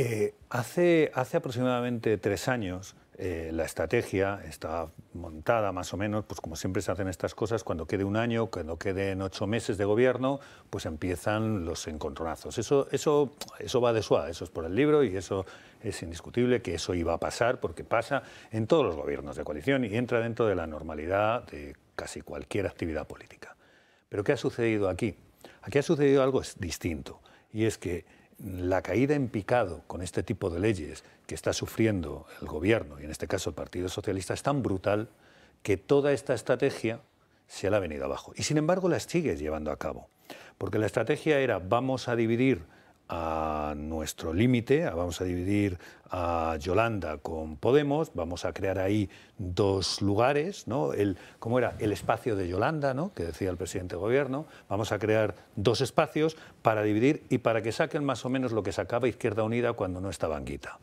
Eh, hace, hace aproximadamente tres años eh, la estrategia está montada más o menos, pues como siempre se hacen estas cosas, cuando quede un año, cuando queden ocho meses de gobierno, pues empiezan los encontronazos. Eso, eso, eso va de suave, eso es por el libro y eso es indiscutible que eso iba a pasar porque pasa en todos los gobiernos de coalición y entra dentro de la normalidad de casi cualquier actividad política. Pero ¿qué ha sucedido aquí? Aquí ha sucedido algo distinto y es que la caída en picado con este tipo de leyes que está sufriendo el gobierno, y en este caso el Partido Socialista, es tan brutal que toda esta estrategia se la ha venido abajo. Y sin embargo las sigue llevando a cabo, porque la estrategia era vamos a dividir a nuestro límite, vamos a dividir a Yolanda con Podemos, vamos a crear ahí dos lugares, ¿no? El, ¿Cómo era? El espacio de Yolanda, ¿no? Que decía el presidente de gobierno, vamos a crear dos espacios para dividir y para que saquen más o menos lo que sacaba Izquierda Unida cuando no estaba en Guita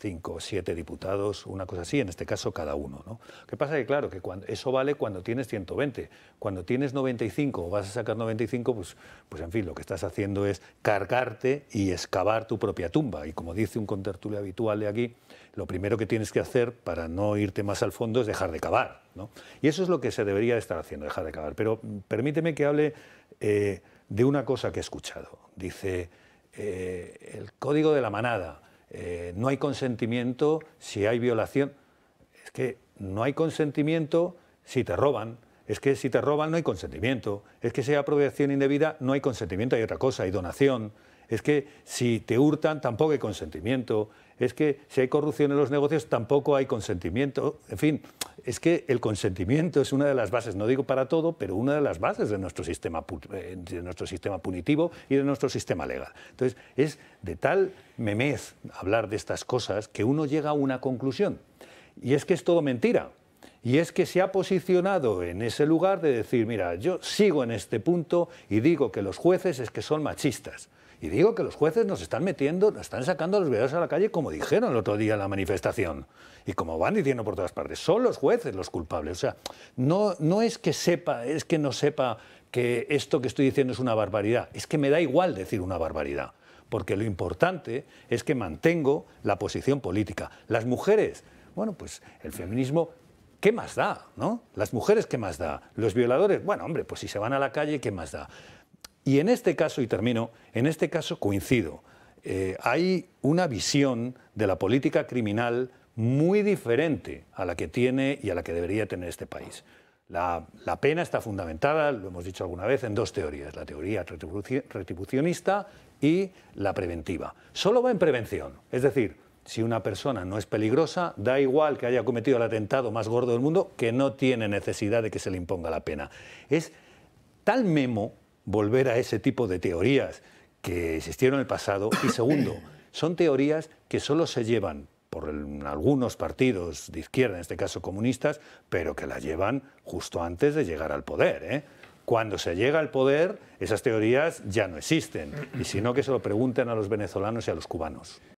cinco o siete diputados, una cosa así, en este caso cada uno. ¿no? ¿Qué pasa? Que claro, que eso vale cuando tienes 120. Cuando tienes 95 o vas a sacar 95, pues, pues en fin, lo que estás haciendo es cargarte y excavar tu propia tumba. Y como dice un contertulio habitual de aquí, lo primero que tienes que hacer para no irte más al fondo es dejar de cavar. Y eso es lo que se debería estar haciendo, dejar de cavar. Pero mm, permíteme que hable eh, de una cosa que he escuchado. Dice, eh, el código de la manada eh, no hay consentimiento si hay violación. Es que no hay consentimiento si te roban. Es que si te roban no hay consentimiento. Es que si hay apropiación indebida no hay consentimiento, hay otra cosa, hay donación, es que si te hurtan tampoco hay consentimiento, es que si hay corrupción en los negocios tampoco hay consentimiento, en fin, es que el consentimiento es una de las bases, no digo para todo, pero una de las bases de nuestro sistema, eh, nuestro sistema punitivo y de nuestro sistema legal. Entonces, es de tal memez hablar de estas cosas que uno llega a una conclusión, y es que es todo mentira. Y es que se ha posicionado en ese lugar de decir, mira, yo sigo en este punto y digo que los jueces es que son machistas. Y digo que los jueces nos están metiendo, nos están sacando a los violadores a la calle, como dijeron el otro día en la manifestación. Y como van diciendo por todas partes, son los jueces los culpables. O sea, no, no es que sepa, es que no sepa que esto que estoy diciendo es una barbaridad. Es que me da igual decir una barbaridad. Porque lo importante es que mantengo la posición política. Las mujeres bueno, pues el feminismo ¿qué más da? Las mujeres, ¿qué más da? Los violadores, bueno, hombre, pues si se van a la calle, ¿qué más da? Y en este caso, y termino, en este caso coincido. Eh, hay una visión de la política criminal muy diferente a la que tiene y a la que debería tener este país. La, la, pena está fundamentada, lo hemos dicho alguna vez, en dos teorías, la teoría retribucionista y la preventiva. Solo va en prevención, es decir, si una persona no es peligrosa, da igual que haya cometido el atentado más gordo del mundo, que no tiene necesidad de que se le imponga la pena. Es tal memo volver a ese tipo de teorías que existieron en el pasado. Y segundo, son teorías que solo se llevan por algunos partidos de izquierda, en este caso comunistas, pero que las llevan justo antes de llegar al poder. ¿eh? Cuando se llega al poder, esas teorías ya no existen. Y si no, que se lo pregunten a los venezolanos y a los cubanos.